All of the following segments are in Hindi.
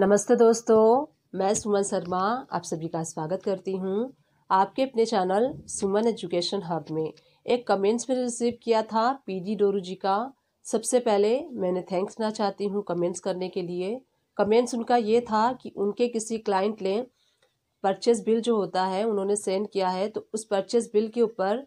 नमस्ते दोस्तों मैं सुमन शर्मा आप सभी का स्वागत करती हूँ आपके अपने चैनल सुमन एजुकेशन हब में एक कमेंट्स मैंने रिसीव किया था पीजी डोरू जी का सबसे पहले मैंने थैंक्स ना चाहती हूँ कमेंट्स करने के लिए कमेंट्स उनका ये था कि उनके किसी क्लाइंट ने परचेज बिल जो होता है उन्होंने सेंड किया है तो उस परचेज बिल के ऊपर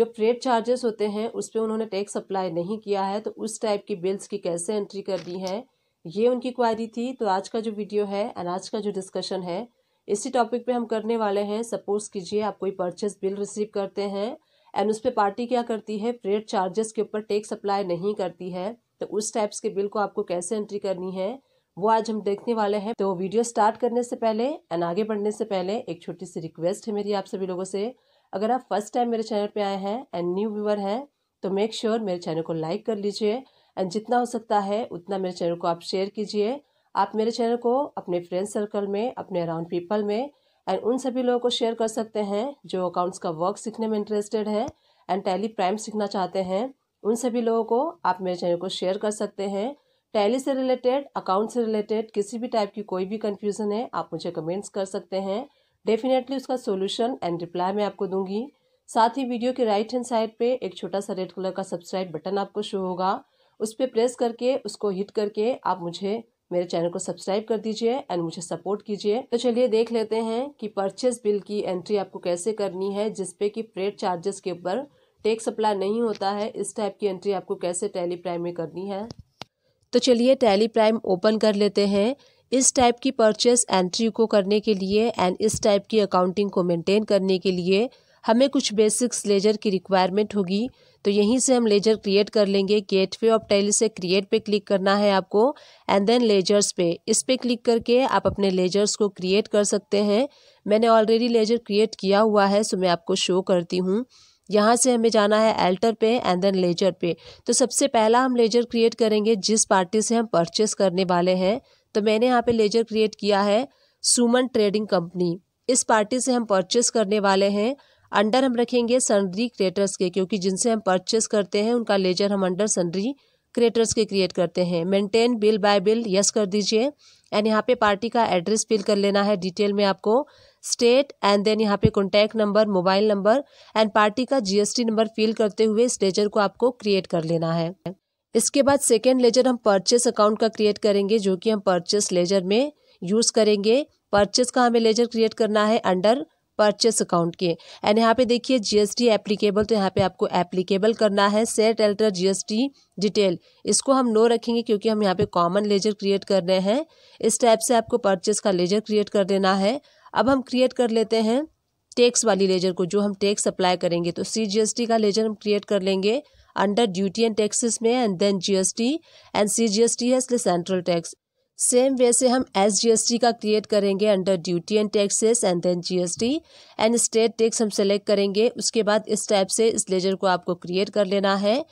जो फ्रेट चार्जेस होते हैं उस पर उन्होंने टैक्स अप्लाई नहीं किया है तो उस टाइप की बिल्स की कैसे एंट्री कर दी है ये उनकी क्वायरी थी तो आज का जो वीडियो है एंड आज का जो डिस्कशन है इसी टॉपिक पे हम करने वाले हैं सपोज कीजिए आप कोई परचेज बिल रिसीव करते हैं एंड उस पर पार्टी क्या करती है फ्रेड चार्जेस के ऊपर टेक सप्लाई नहीं करती है तो उस टाइप्स के बिल को आपको कैसे एंट्री करनी है वो आज हम देखने वाले हैं तो वीडियो स्टार्ट करने से पहले एंड आगे बढ़ने से पहले एक छोटी सी रिक्वेस्ट है मेरी आप सभी लोगों से अगर आप फर्स्ट टाइम मेरे चैनल पे आए हैं एंड न्यू व्यूअर हैं तो मेक श्योर sure मेरे चैनल को लाइक कर लीजिए एंड जितना हो सकता है उतना मेरे चैनल को आप शेयर कीजिए आप मेरे चैनल को अपने फ्रेंड सर्कल में अपने अराउंड पीपल में एंड उन सभी लोगों को शेयर कर सकते हैं जो अकाउंट्स का वर्क सीखने में इंटरेस्टेड है एंड टैली प्राइम सीखना चाहते हैं उन सभी लोगों को आप मेरे चैनल को शेयर कर सकते हैं टैली से रिलेटेड अकाउंट से रिलेटेड किसी भी टाइप की कोई भी कन्फ्यूज़न है आप मुझे कमेंट्स कर सकते हैं डेफिनेटली उसका सोल्यूशन एंड रिप्लाई मैं आपको दूंगी साथ ही वीडियो के राइट हैंड साइड पे एक छोटा सा रेड कलर का सब्सक्राइब बटन आपको शो होगा उस पर प्रेस करके उसको हिट करके आप मुझे मेरे चैनल को सब्सक्राइब कर दीजिए एंड मुझे सपोर्ट कीजिए तो चलिए देख लेते हैं कि परचेस बिल की एंट्री आपको कैसे करनी है जिसपे कि फ्रेड चार्जेस के ऊपर टेक सप्लाई नहीं होता है इस टाइप की एंट्री आपको कैसे टैली प्राइम में करनी है तो चलिए टैली प्राइम ओपन कर लेते हैं इस टाइप की परचेस एंट्री को करने के लिए एंड इस टाइप की अकाउंटिंग को मेंटेन करने के लिए हमें कुछ बेसिक्स लेजर की रिक्वायरमेंट होगी तो यहीं से हम लेजर क्रिएट कर लेंगे गेटवे ऑफ टेली से क्रिएट पे क्लिक करना है आपको एंड देन लेजर्स पे इस पे क्लिक करके आप अपने लेजर्स को क्रिएट कर सकते हैं मैंने ऑलरेडी लेजर क्रिएट किया हुआ है सो मैं आपको शो करती हूँ यहाँ से हमें जाना है एल्टर पे एंड देन लेजर पे तो सबसे पहला हम लेजर क्रिएट करेंगे जिस पार्टी से हम परचेस करने वाले हैं तो मैंने यहाँ पे लेजर क्रिएट किया है सुमन ट्रेडिंग कंपनी इस पार्टी से हम परचेस करने वाले हैं अंडर हम रखेंगे सनरी क्रिएटर्स के क्योंकि जिनसे हम परचेस करते हैं उनका लेजर हम अंडर सनरी क्रिएटर्स के क्रिएट करते हैं maintain bill by bill yes कर दीजिए एंड यहाँ पे पार्टी का एड्रेस फिल कर लेना है डिटेल में आपको स्टेट एंड देन यहाँ पे contact number mobile number and party का जीएसटी नंबर फिल करते हुए इस लेजर को आपको क्रिएट कर लेना है इसके बाद सेकेंड लेजर हम परचेस अकाउंट का क्रिएट करेंगे जो कि हम परचेस लेजर में यूज़ करेंगे परचेस का हमें लेजर क्रिएट करना है अंडर परचेस अकाउंट के एंड यहाँ पे देखिए जीएसटी एप्लीकेबल तो यहाँ पे आपको एप्लीकेबल करना है सेट एल्टर जीएसटी डिटेल इसको हम नो रखेंगे क्योंकि हम यहाँ पे कॉमन लेजर क्रिएट कर रहे हैं इस टाइप से आपको परचेस का लेजर क्रिएट कर देना है अब हम क्रिएट कर लेते हैं टैक्स वाली लेजर को जो हम टैक्स अप्लाई करेंगे तो सी का लेजर हम क्रिएट कर लेंगे अंडर ड्यूटी एंड टैक्सेस में and then GST and C T है इसलिए सेंट्रल टैक्स सेम वे से हम एस जी एस टी का क्रिएट करेंगे under duty and taxes and then GST and state tax हम सेलेक्ट करेंगे उसके बाद इस टाइप से इस लेजर को आपको क्रिएट कर लेना है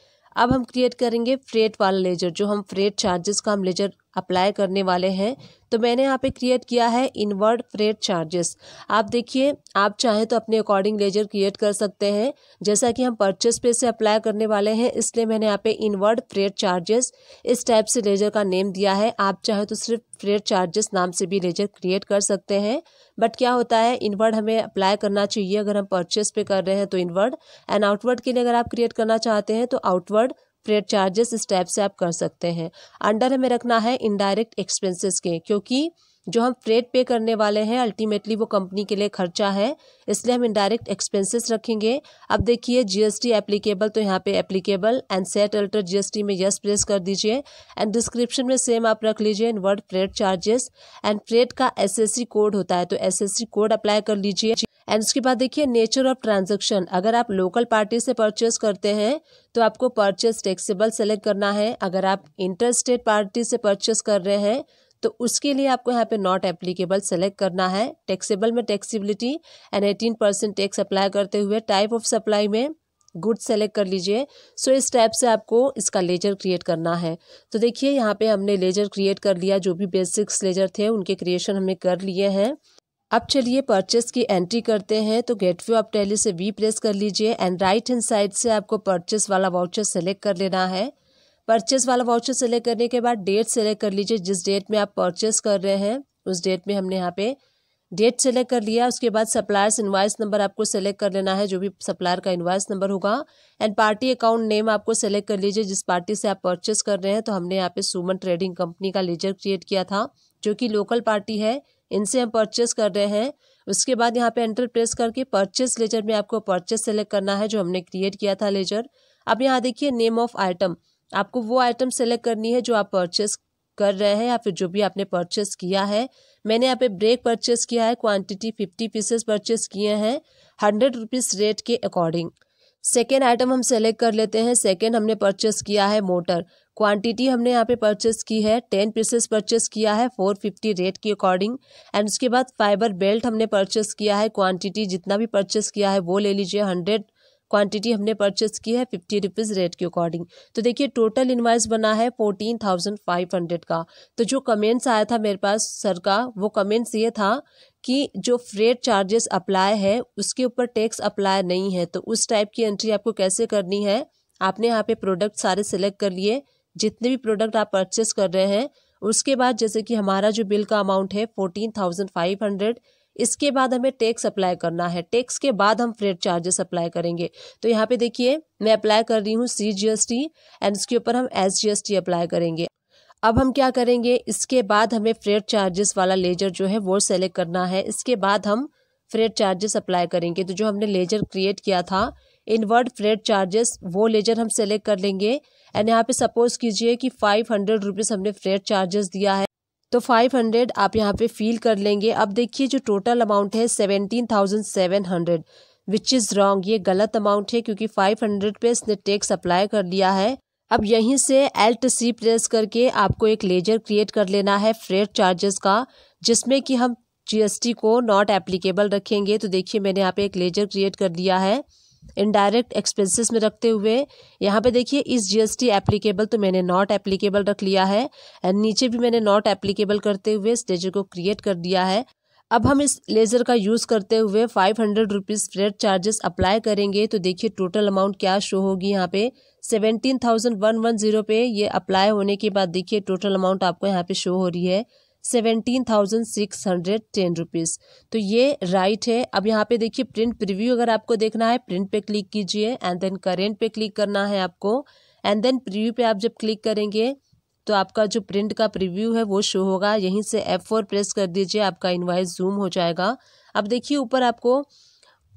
अब हम क्रिएट करेंगे फ्रेट वाला लेजर जो हम फ्रेट चार्जेस का हम लेजर अप्लाई करने वाले हैं तो मैंने यहाँ पे क्रिएट किया है इनवर्ड फ्रेट चार्जेस आप देखिए आप चाहें तो अपने अकॉर्डिंग लेजर क्रिएट कर सकते हैं जैसा कि हम परचेस पे से अप्लाई करने वाले हैं इसलिए मैंने यहाँ पे इनवर्ड फ्रेट चार्जेस इस टाइप से लेजर का नेम दिया है आप चाहें तो सिर्फ फ्रेट चार्जेस नाम से भी लेजर क्रिएट कर सकते हैं बट क्या होता है इनवर्ड हमें अप्लाई करना चाहिए अगर हम परचेस पे कर रहे हैं तो इनवर्ड एंड आउटवर्ड के लिए अगर आप क्रिएट करना चाहते हैं तो आउटवर्ड फ्रेड चार्जेस इस टाइप से आप कर सकते हैं अंडर हमें रखना है इनडायरेक्ट एक्सपेंसेस के क्योंकि जो हम फ्रेट पे करने वाले हैं अल्टीमेटली वो कंपनी के लिए खर्चा है इसलिए हम इनडायरेक्ट एक्सपेंसेस रखेंगे अब देखिए जीएसटी एप्लीकेबल तो यहाँ पे applicable and set alter GST में यस प्लेस कर दीजिए एंड डिस्क्रिप्शन में सेम आप रख लीजिए inward freight charges and freight का एस कोड होता है तो एस कोड अप्लाई कर लीजिए एंड उसके बाद देखिए नेचर ऑफ ट्रांजेक्शन अगर आप लोकल पार्टी से परचेस करते हैं तो आपको परचेस टैक्सेबल सेलेक्ट करना है अगर आप इंटर स्टेट पार्टी से परचेस कर रहे हैं तो उसके लिए आपको यहाँ पे नॉट एप्लीकेबल सेलेक्ट करना है टैक्सेबल में taxability and eighteen percent tax apply करते हुए टाइप ऑफ सप्लाई में गुड सेलेक्ट कर लीजिए सो इस टाइप से आपको इसका लेजर क्रिएट करना है तो देखिए यहाँ पे हमने लेजर क्रिएट कर लिया जो भी बेसिक्स लेजर थे उनके क्रिएशन हमने कर लिए हैं अब चलिए परचेस की एंट्री करते हैं तो गेट वे ऑफ टेली से वी प्रेस कर लीजिए एंड राइट हैंड साइड से आपको परचेस वाला वाउचर सेलेक्ट कर लेना है परचेस वाला वाउचर सेलेक्ट करने के बाद डेट सेलेक्ट कर लीजिए जिस डेट में आप परचेस कर रहे हैं उस डेट में हमने यहाँ पे डेट सेलेक्ट कर लिया उसके बाद सप्लायर्स इन्वाइस नंबर आपको सेलेक्ट कर लेना है जो भी सप्लायर का इन्वाइस नंबर होगा एंड पार्टी अकाउंट नेम आपको सेलेक्ट कर लीजिए जिस पार्टी से आप परचेस कर रहे हैं तो हमने यहाँ पे सुमन ट्रेडिंग कंपनी का लेजर क्रिएट किया था जो कि लोकल पार्टी है इनसे हम परचेस कर रहे हैं उसके बाद यहाँ पे एंटर प्रेस करके परचेस लेजर में आपको परचेस सेलेक्ट करना है जो हमने क्रिएट किया था लेजर अब यहाँ देखिए नेम ऑफ आइटम आपको वो आइटम सेलेक्ट करनी है जो आप परचेस कर रहे हैं या फिर जो भी आपने परचेस किया है मैंने यहाँ पे ब्रेक परचेस किया है क्वांटिटी फिफ्टी पीसेस परचेस किए हैं हंड्रेड रुपीज़ रेट के अकॉर्डिंग सेकेंड आइटम हम सेलेक्ट कर लेते हैं सेकेंड हमने परचेस किया है मोटर क्वांटिटी हमने यहाँ पे परचेस की है टेन पीसेस परचेस किया है फोर फिफ्टी रेट के अकॉर्डिंग एंड उसके बाद फाइबर बेल्ट हमने परचेस किया है क्वांटिटी जितना भी परचेस किया है वो ले लीजिए हंड्रेड क्वांटिटी हमने परचेस की है फिफ्टी रुपीज़ रेट के अकॉर्डिंग तो देखिए टोटल इन्वाइस बना है फोर्टीन थाउजेंड फाइव हंड्रेड का तो जो कमेंट्स आया था मेरे पास सर का वो कमेंट्स ये था कि जो फ्रेट चार्जेस अप्लाई है उसके ऊपर टैक्स अप्लाई नहीं है तो उस टाइप की एंट्री आपको कैसे करनी है आपने यहाँ पे प्रोडक्ट सारे सिलेक्ट कर लिए जितने भी प्रोडक्ट आप परचेस कर रहे हैं उसके बाद जैसे कि हमारा जो बिल का अमाउंट है फोर्टीन थाउजेंड फाइव हंड्रेड इसके बाद हमें टैक्स अप्लाई करना है टैक्स के बाद हम फ्रेट चार्जेस अप्लाई करेंगे तो यहाँ पे देखिए मैं अप्लाई कर रही हूँ C G S T and इसके ऊपर हम S G S T apply करेंगे अब हम क्या करेंगे इसके बाद हमें फ्रेट चार्जेस वाला लेजर जो है वो सेलेक्ट करना है इसके बाद हम फ्रेट चार्जेस अप्लाई करेंगे तो जो हमने लेजर क्रिएट किया था इनवर्ड फ्रेट चार्जेस वो लेजर हम सेलेक्ट कर लेंगे एंड यहाँ पे सपोज कीजिए कि फाइव हंड्रेड रुपीज़ हमने फ्रेट चार्जेस दिया है तो 500 आप यहाँ पे फील कर लेंगे अब देखिए जो टोटल अमाउंट है 17,700 विच इज़ रॉन्ग ये गलत अमाउंट है क्योंकि 500 पे इसने टैक्स अप्लाई कर लिया है अब यहीं से एल्ट सी प्रेस करके आपको एक लेजर क्रिएट कर लेना है फ्रेट चार्जेस का जिसमें कि हम जीएसटी को नॉट एप्लीकेबल रखेंगे तो देखिए मैंने यहाँ पे एक लेजर क्रिएट कर दिया है इनडायरेक्ट एक्सपेंसेस में रखते हुए यहाँ पे देखिए इस जीएसटी एप्लीकेबल तो मैंने नॉट एप्लीकेबल रख लिया है एंड नीचे भी मैंने नॉट एप्लीकेबल करते हुए स्टेजर को क्रिएट कर दिया है अब हम इस लेज़र का यूज़ करते हुए five hundred rupees freight charges apply करेंगे तो देखिए टोटल अमाउंट क्या शो होगी यहाँ पे seventeen thousand one one zero पे ये अप्लाई होने के बाद देखिए टोटल अमाउंट आपको यहाँ पे शो हो रही है seventeen thousand six hundred ten rupees तो ये राइट है अब यहाँ पे देखिए प्रिंट प्रीव्यू अगर आपको देखना है प्रिंट पे क्लिक कीजिए एंड देन करेंट पे क्लिक करना है आपको एंड देन प्रीव्यू पे आप जब क्लिक करेंगे तो आपका जो प्रिंट का प्रीव्यू है वो शो होगा यहीं से एफ फोर प्रेस कर दीजिए आपका इन्वाइस जूम हो जाएगा अब देखिए ऊपर आपको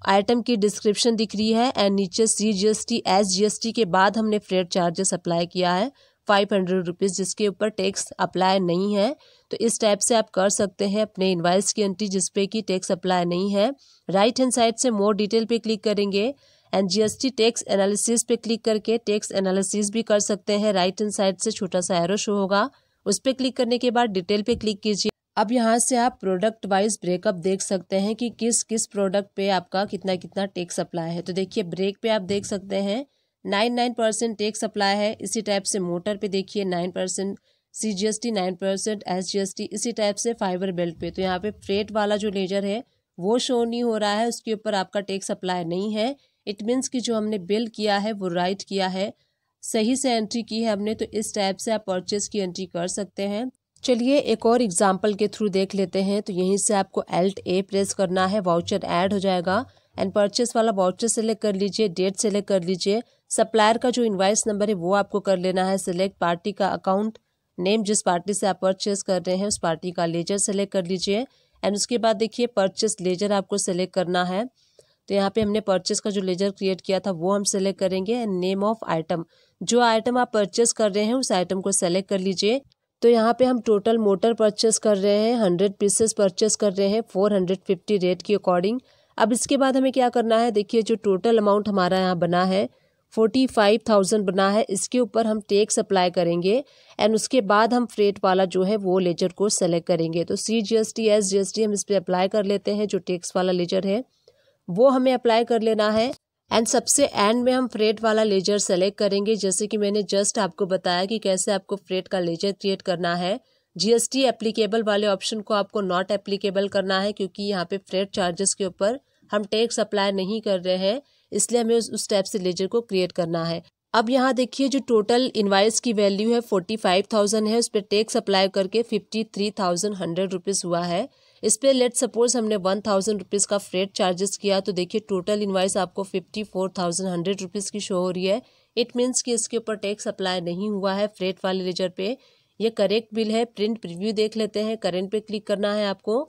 आइटम की डिस्क्रिप्शन दिख रही है एंड नीचे C G S T S G S T के बाद हमने फ्रेड चार्जेस अप्लाई किया है फाइव हंड्रेड रुपीज़ जिसके ऊपर टैक्स अप्लाई नहीं है तो इस टाइप से आप कर सकते हैं अपने इन्वाइस की एंट्री जिसपे की टैक्स अप्लाई नहीं है राइट हैंड साइड से मोर डिटेल पे क्लिक करेंगे एंड जीएसटी टैक्स एनालिसिस पे क्लिक करके टैक्स एनालिसिस भी कर सकते हैं राइट हैंड साइड से छोटा सा एरो शो होगा उस पर क्लिक करने के बाद डिटेल पे क्लिक कीजिए अब यहाँ से आप प्रोडक्ट वाइज ब्रेकअप देख सकते हैं कि किस किस प्रोडक्ट पे आपका कितना कितना टैक्स अप्लाई है तो देखिए ब्रेक पे आप देख सकते हैं nine nine percent tax apply है इसी टाइप से मोटर पे देखिए nine percent C G S T nine percent S G S T इसी टाइप से फाइबर बेल्ट पे तो यहाँ पे फ्रेट वाला जो लेजर है वो शो नहीं हो रहा है उसके ऊपर आपका टैक्स अप्लाई नहीं है इट मीन्स कि जो हमने बिल किया है वो राइट किया है सही से एंट्री की है हमने तो इस टाइप से आप परचेस की एंट्री कर सकते हैं चलिए एक और एग्जाम्पल के थ्रू देख लेते हैं तो यहीं से आपको एल्ट ए प्रेस करना है वाउचर ऐड हो जाएगा एंड परचेस वाला वाउचर सेलेक्ट कर लीजिए डेट सेलेक्ट कर लीजिए सप्लायर का जो इन्वाइस नंबर है वो आपको कर लेना है सेलेक्ट पार्टी का अकाउंट नेम जिस पार्टी से आप परचेज कर रहे हैं उस पार्टी का लेजर सेलेक्ट कर लीजिए एंड उसके बाद देखिए परचेस लेजर आपको सेलेक्ट करना है तो यहाँ पे हमने परचेस का जो लेजर क्रिएट किया था वो हम सेलेक्ट करेंगे एंड नेम ऑफ आइटम जो आइटम आप परचेस कर रहे हैं उस आइटम को सेलेक्ट कर लीजिए तो यहाँ पे हम टोटल मोटर परचेस कर रहे हैं हंड्रेड पीसेस परचेस कर रहे हैं फोर हंड्रेड फिफ्टी रेट के अकॉर्डिंग अब इसके बाद हमें क्या करना है देखिए जो टोटल अमाउंट हमारा यहाँ बना है फोर्टी फाइव थाउजेंड बना है इसके ऊपर हम टेक्स अप्लाई करेंगे एंड उसके बाद हम फ्रेट वाला जो है वो लेजर को सेलेक्ट करेंगे तो C G S T S G S T हम इस पर अप्लाई कर लेते हैं जो टेक्स वाला लेजर है वो हमें अप्लाई कर लेना है एंड सबसे एंड में हम फ्रेट वाला लेजर सेलेक्ट करेंगे जैसे कि मैंने जस्ट आपको बताया कि कैसे आपको फ्रेट का लेजर क्रिएट करना है जीएसटी एप्लीकेबल वाले ऑप्शन को आपको नॉट एप्लीकेबल करना है क्योंकि यहाँ पे फ्रेट चार्जेस के ऊपर हम टैक्स अप्लाई नहीं कर रहे हैं इसलिए हमें उस उस टाइप से लेजर को क्रिएट करना है अब यहाँ देखिए जो टोटल इन्वाइस की वैल्यू है फोर्टी फाइव थाउजेंड है उस पर टैक्स अप्लाई करके fifty three thousand hundred rupees हुआ है इस पर लेट सपोज हमने वन थाउजेंड रुपीज़ का फ्रेट चार्जेस किया तो देखिए टोटल इन्वाइस आपको fifty four thousand hundred rupees की शो हो रही है इट मीन्स कि इसके ऊपर टैक्स अप्लाई नहीं हुआ है फ्रेट वाले लेजर पे ये करेक्ट बिल है प्रिंट प्रिव्यू देख लेते हैं करेंट पे क्लिक करना है आपको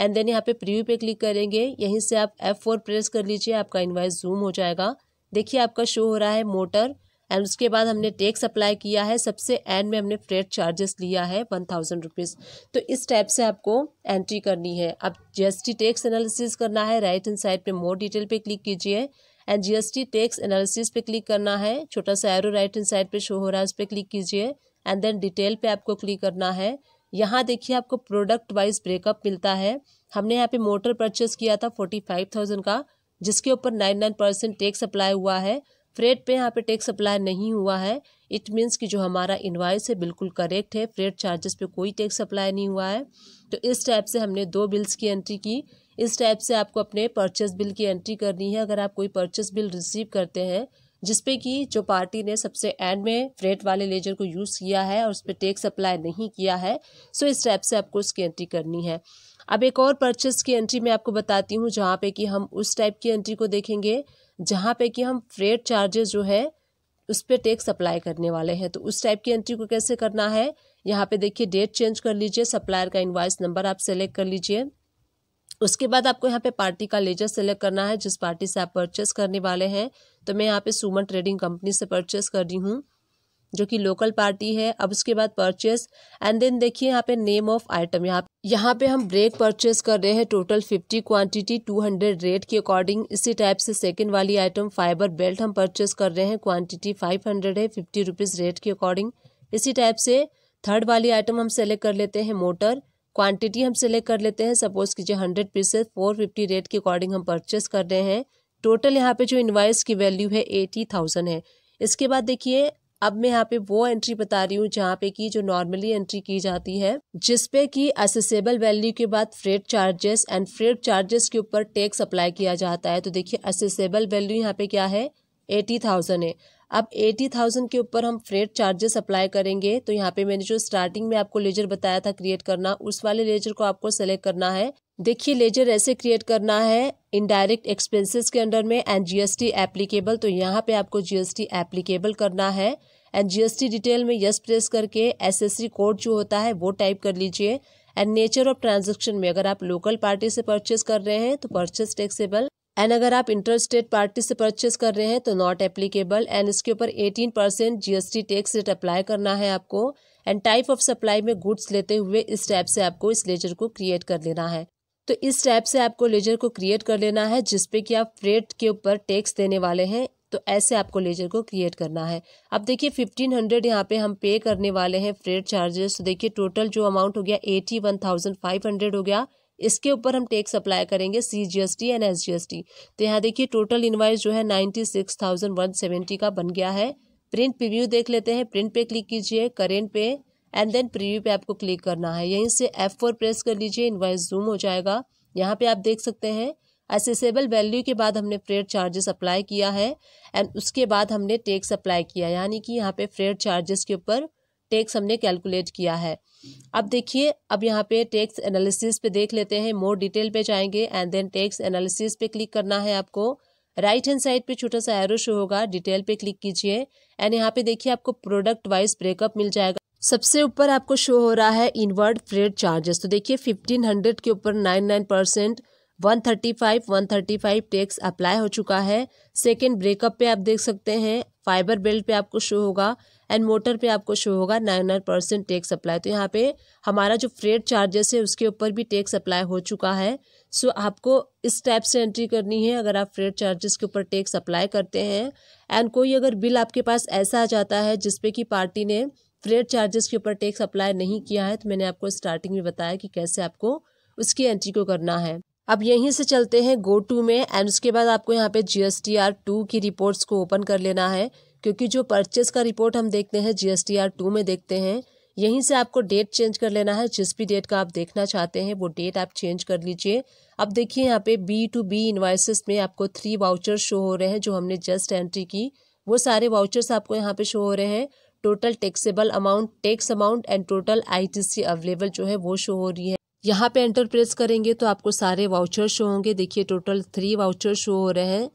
एंड देन यहाँ पे प्रीव्यू पे क्लिक करेंगे यहीं से आप एफ फोर प्रेस कर लीजिए आपका इन्वाइस जूम हो जाएगा देखिए आपका शो हो रहा है मोटर एंड उसके बाद हमने टेक्स अप्लाई किया है सबसे एंड में हमने फ्रेट चार्जेस लिया है वन थाउजेंड रुपीज़ तो इस टाइप से आपको एंट्री करनी है अब जीएसटी टैक्स एनालिसिस करना है राइट हैंड साइड पे मोर डिटेल पे क्लिक कीजिए एंड जीएसटी टैक्स एनालिसिस पे क्लिक करना है छोटा सा एरो राइट हैंड साइड पे शो हो रहा है उस पर क्लिक कीजिए एंड देन डिटेल पे आपको क्लिक करना है यहाँ देखिए आपको प्रोडक्ट वाइज ब्रेकअप मिलता है हमने यहाँ पे मोटर परचेस किया था फोर्टी फाइव थाउजेंड का जिसके ऊपर nine nine percent tax apply हुआ है फ्रेट पे यहाँ पे टैक्स अप्लाई नहीं हुआ है इट मीन्स कि जो हमारा इन्वाइस है बिल्कुल करेक्ट है फ्रेट चार्जेस पे कोई टैक्स अप्लाई नहीं हुआ है तो इस टाइप से हमने दो बिल्स की एंट्री की इस टाइप से आपको अपने परचेस बिल की एंट्री करनी है अगर आप कोई परचेस बिल रिसीव करते हैं जिसपे कि जो पार्टी ने सबसे एंड में फ्रेट वाले लेजर को यूज़ किया है और उस पर टैक्स अप्लाई नहीं किया है सो इस टाइप से आपको उसकी एंट्री करनी है अब एक और परचेस की एंट्री मैं आपको बताती हूँ जहाँ पे कि हम उस टाइप की एंट्री को देखेंगे जहाँ पे कि हम फ्रेट चार्जेस जो है उस पर टैक्स अप्लाई करने वाले हैं तो उस टाइप की एंट्री को कैसे करना है यहाँ पे देखिए डेट चेंज कर लीजिए सप्लायर का इन्वाइस नंबर आप सेलेक्ट कर लीजिए उसके बाद आपको यहाँ पे पार्टी का लेजर सेलेक्ट करना है जिस पार्टी से आप परचेस करने वाले हैं तो मैं यहाँ पे सुमन ट्रेडिंग कंपनी से परचेस कर रही हूँ जो कि लोकल पार्टी है अब उसके बाद परचेस एंड देन देखिए यहाँ पे नेम ऑफ आइटम यहाँ यहाँ पे हम ब्रेक परचेस कर रहे हैं total fifty quantity two hundred rate के अकॉर्डिंग इसी टाइप से सेकंड वाली आइटम फाइबर बेल्ट हम परचेस कर रहे हैं क्वांटिटी फाइव हंड्रेड है फिफ्टी रुपीज़ रेट के अकॉर्डिंग इसी टाइप से थर्ड वाली आइटम हम सेलेक्ट कर लेते हैं मोटर क्वांटिटी हम सेलेक्ट कर लेते हैं सपोज कीजिए hundred pieces four fifty rate के अकॉर्डिंग हम परचेस कर रहे हैं टोटल यहाँ पे जो इन्वाइस की वैल्यू है एटी थाउजेंड है इसके बाद देखिए अब मैं यहाँ पे वो एंट्री बता रही हूँ जहाँ पे कि जो नॉर्मली एंट्री की जाती है जिसपे कि असेसेबल वैल्यू के बाद freight charges and freight charges के ऊपर टैक्स अप्लाई किया जाता है तो देखिए असेसेबल वैल्यू यहाँ पे क्या है एटी थाउजेंड है अब एटी थाउजेंड के ऊपर हम फ्रेड चार्जेस अप्लाई करेंगे तो यहाँ पे मैंने जो स्टार्टिंग में आपको लेजर बताया था क्रिएट करना उस वाले लेजर को आपको सेलेक्ट करना है देखिए लेजर ऐसे क्रिएट करना है इनडायरेक्ट एक्सपेंसेस के अंडर में एंड जीएसटी एप्लीकेबल तो यहाँ पे आपको जीएसटी एप्लीकेबल करना है एंड जीएसटी डिटेल में यस प्रेस करके एसएससी कोड जो होता है वो टाइप कर लीजिए एंड नेचर ऑफ ट्रांजेक्शन में अगर आप लोकल पार्टी से परचेस कर रहे हैं तो परचेस टैक्सेबल एंड अगर आप इंटर स्टेट पार्टी से परचेस कर रहे हैं तो नॉट एप्लीकेबल एंड इसके ऊपर eighteen percent GST tax rate apply करना है आपको एंड टाइप ऑफ सप्लाई में गुड्स लेते हुए इस टाइप से आपको इस लेजर को क्रिएट कर लेना है तो इस टाइप से आपको लेजर को क्रिएट कर लेना है जिसपे कि आप फ्रेट के ऊपर टैक्स देने वाले हैं तो ऐसे आपको लेजर को क्रिएट करना है अब देखिए फिफ्टीन हंड्रेड यहाँ पे हम पे करने वाले हैं फ्रेट चार्जेस तो देखिए टोटल जो अमाउंट हो गया eighty one thousand five hundred हो गया इसके ऊपर हम टैक्स अप्लाई करेंगे C G S T and S G S T तो यहाँ देखिए टोटल इन्वाइस जो है ninety six thousand one seventy का बन गया है प्रिंट प्रिव्यू देख लेते हैं प्रिंट पे क्लिक कीजिए करेंट पे एंड देन प्रीव्यू पे आपको क्लिक करना है यहीं से एफ फोर प्रेस कर लीजिए इनवाइस जूम हो जाएगा यहाँ पे आप देख सकते हैं एसेसेबल वैल्यू के बाद हमने फ्रेड चार्जेस अप्लाई किया है एंड उसके बाद हमने टेक्स अप्लाई किया यानी कि यहाँ पे फ्रेड चार्जेस के ऊपर टैक्स हमने कैलकुलेट किया है अब देखिए अब यहाँ पे टैक्स एनालिसिस पे देख लेते हैं मोर डिटेल पे जाएंगे एंड देन टैक्स एनालिसिस पे क्लिक करना है आपको राइट हैंड साइड पे छोटा सा एरो शो होगा डिटेल पे क्लिक कीजिए एंड यहाँ पे देखिए आपको प्रोडक्ट वाइज ब्रेकअप मिल जाएगा सबसे ऊपर आपको शो हो रहा है इनवर्ड फ्रेड चार्जेस तो देखिए 1500 के ऊपर 99 परसेंट 135 135 टैक्स अप्लाई हो चुका है सेकेंड ब्रेकअप पे आप देख सकते हैं फाइबर बेल्ट पे आपको शो होगा एंड मोटर पे आपको शो होगा nine nine percent tax apply तो यहाँ पे हमारा जो फ्रेड चार्जेस है उसके ऊपर भी टैक्स अप्लाई हो चुका है सो so, आपको इस टाइप से एंट्री करनी है अगर आप फ्रेड चार्जेस के ऊपर टैक्स अप्लाई करते हैं एंड कोई अगर बिल आपके पास ऐसा आ जाता है जिसपे कि पार्टी ने फ्रेट चार्जेस के ऊपर टैक्स अप्लाई नहीं किया है तो मैंने आपको स्टार्टिंग में बताया कि कैसे आपको उसकी एंट्री को करना है अब यहीं से चलते हैं गो टू में एंड उसके बाद आपको यहाँ पे G S T R two की रिपोर्ट्स को ओपन कर लेना है क्योंकि जो परचेस का रिपोर्ट हम देखते हैं G S T R two में देखते हैं यहीं से आपको डेट चेंज कर लेना है जिस भी डेट का आप देखना चाहते हैं वो डेट आप चेंज कर लीजिए अब देखिए यहाँ पे बी टू बी इन्वाइसिस में आपको थ्री वाउचर शो हो रहे हैं जो हमने जस्ट एंट्री की वो सारे वाउचर्स आपको यहाँ पे शो हो रहे हैं total taxable amount tax amount and total ITC available जो है वो शो हो रही है यहाँ पे एंटर प्रेस करेंगे तो आपको सारे वाउचर शो होंगे देखिए टोटल थ्री वाउचर शो हो रहे हैं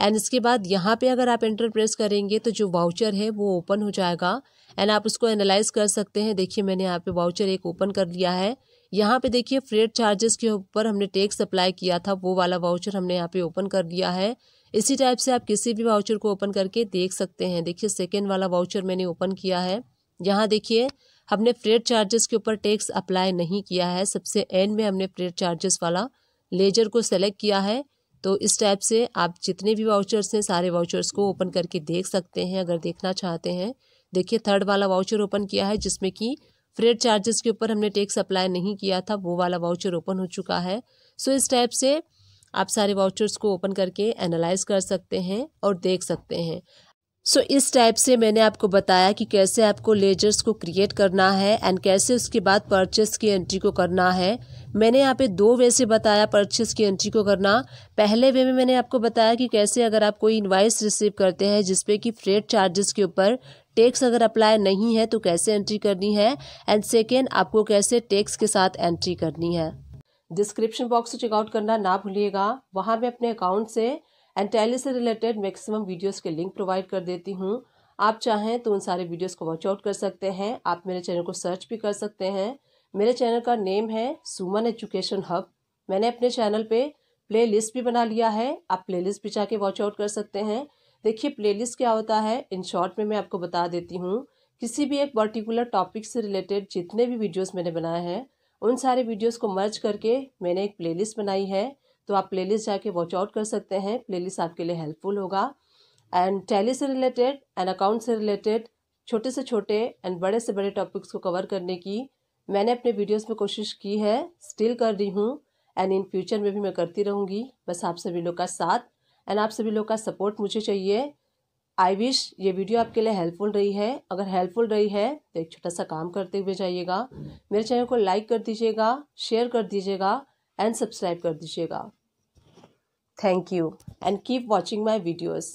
एंड इसके बाद यहाँ पे अगर आप एंटर प्रेस करेंगे तो जो वाउचर है वो ओपन हो जाएगा एंड आप उसको एनालाइज कर सकते हैं देखिए मैंने यहाँ पे वाउचर एक ओपन कर लिया है यहाँ पे देखिए फ्रेड चार्जेस के ऊपर हमने टैक्स अप्लाई किया था वो वाला वाउचर हमने यहाँ पे ओपन कर लिया है इसी टाइप से आप किसी भी वाउचर को ओपन करके देख सकते हैं देखिए सेकेंड वाला वाउचर मैंने ओपन किया है यहाँ देखिए हमने फ्रेड चार्जेस के ऊपर टैक्स अप्लाई नहीं किया है सबसे एंड में हमने फ्रेड चार्जेस वाला लेजर को सेलेक्ट किया है तो इस टाइप से आप जितने भी वाउचर्स हैं सारे वाउचर्स को ओपन करके देख सकते हैं अगर देखना चाहते हैं देखिए थर्ड वाला वाउचर ओपन किया है जिसमें कि फ्रेड चार्जेस के ऊपर हमने टैक्स अप्लाई नहीं किया था वो वाला वाउचर ओपन हो चुका है सो इस टाइप से आप सारे वाउचर्स को ओपन करके एनालाइज कर सकते हैं और देख सकते हैं सो so, इस टाइप से मैंने आपको बताया कि कैसे आपको लेजर्स को क्रिएट करना है एंड कैसे उसके बाद परचेस की एंट्री को करना है मैंने यहाँ पे दो वे से बताया परचेस की एंट्री को करना पहले वे में मैंने आपको बताया कि कैसे अगर आप कोई इन्वाइस रिसीव करते हैं जिसपे कि फ्रेड चार्जेस के ऊपर टैक्स अगर अप्लाई नहीं है तो कैसे एंट्री करनी है एंड सेकेंड आपको कैसे टैक्स के साथ एंट्री करनी है डिस्क्रिप्शन बॉक्स से चेकआउट करना ना भूलिएगा वहाँ मैं अपने अकाउंट से एंड टैली से रिलेटेड मैक्सिमम वीडियोस के लिंक प्रोवाइड कर देती हूँ आप चाहें तो उन सारे वीडियोस को वॉच आउट कर सकते हैं आप मेरे चैनल को सर्च भी कर सकते हैं मेरे चैनल का नेम है सुमन एजुकेशन हब मैंने अपने चैनल पर प्ले लिस्ट भी बना लिया है आप प्ले लिस्ट भी जाके वॉच आउट कर सकते हैं देखिए प्ले लिस्ट क्या होता है इन शॉर्ट में मैं आपको बता देती हूँ किसी भी एक पर्टिकुलर टॉपिक से रिलेटेड जितने भी वीडियोस मैंने बनाए हैं उन सारे वीडियोस को मर्ज करके मैंने एक प्लेलिस्ट बनाई है तो आप प्लेलिस्ट जाके वॉच आउट कर सकते हैं प्लेलिस्ट आपके लिए हेल्पफुल होगा एंड टैली से रिलेटेड एंड अकाउंट से रिलेटेड छोटे से छोटे एंड बड़े से बड़े टॉपिक्स को कवर करने की मैंने अपने वीडियोज़ में कोशिश की है स्टिल कर रही हूँ एंड इन फ्यूचर में भी मैं करती रहूँगी बस आप सभी लोग का साथ एंड आप सभी लोग का सपोर्ट मुझे चाहिए आई विश ये वीडियो आपके लिए हेल्पफुल रही है अगर हेल्पफुल रही है तो एक छोटा सा काम करते हुए जाइएगा मेरे चैनल को लाइक कर दीजिएगा शेयर कर दीजिएगा एंड सब्सक्राइब कर दीजिएगा thank you and keep watching my videos